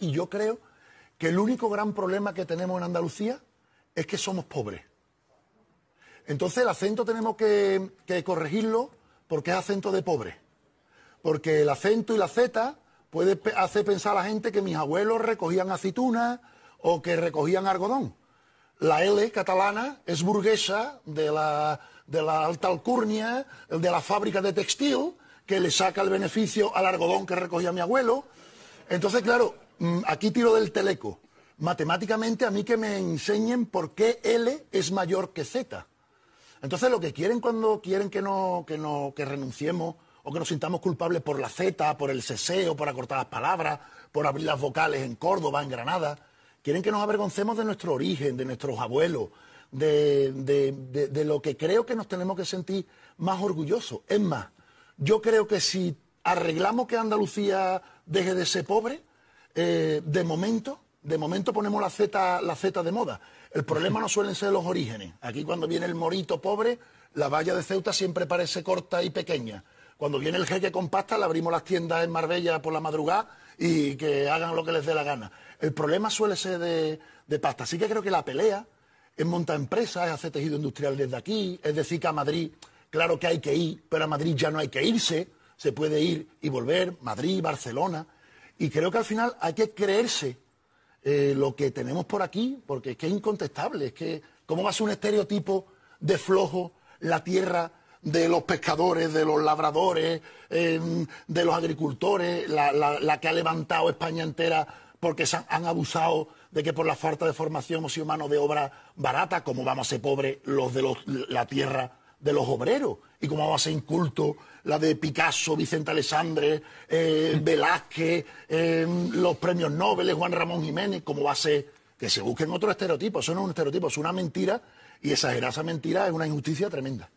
Y yo creo que el único gran problema que tenemos en Andalucía es que somos pobres. Entonces el acento tenemos que, corregirlo porque es acento de pobre. Porque el acento y la Z puede hacer pensar a la gente que mis abuelos recogían aceitunas o que recogían algodón. La L catalana es burguesa de la, de la alta alcurnia, de la fábrica de textil, que le saca el beneficio al algodón que recogía mi abuelo. Entonces, claro, Mm, aquí tiro del teleco. Matemáticamente, a mí que me enseñen por qué L es mayor que Z. Entonces, lo que quieren cuando quieren que, no, que, renunciemos o que nos sintamos culpables por la Z, por el ceseo, por acortar las palabras, por abrir las vocales en Córdoba, en Granada, quieren que nos avergoncemos de nuestro origen, de nuestros abuelos, de, de, de, de lo que creo que nos tenemos que sentir más orgullosos. Es más, yo creo que si arreglamos que Andalucía deje de ser pobre, eh, de momento, de momento ponemos la Z, la de moda. El problema no suelen ser los orígenes. Aquí cuando viene el morito pobre, la valla de Ceuta siempre parece corta y pequeña. Cuando viene el jeque con pasta, le abrimos las tiendas en Marbella por la madrugada y que hagan lo que les dé la gana. El problema suele ser de, de pasta. Así que creo que la pelea es monta empresas, es hacer tejido industrial desde aquí, es decir que a Madrid, claro que hay que ir, pero a Madrid ya no hay que irse, se puede ir y volver, Madrid, Barcelona. Y creo que al final hay que creerse eh, lo que tenemos por aquí, porque es que es incontestable, es que cómo va a ser un estereotipo de flojo la tierra de los pescadores, de los labradores, em, de los agricultores, la, que ha levantado España entera porque han, abusado de que por la falta de formación o si mano de obra barata, como vamos a ser pobres los de la tierra de los obreros. ¿Y cómo va a ser inculto la de Picasso, Vicente Alessandre, eh, Velázquez, eh, los premios Nobel, Juan Ramón Jiménez? ¿Cómo va a ser que se busquen otro estereotipos? Eso no es un estereotipo, es una mentira y exagerar esa mentira es una injusticia tremenda.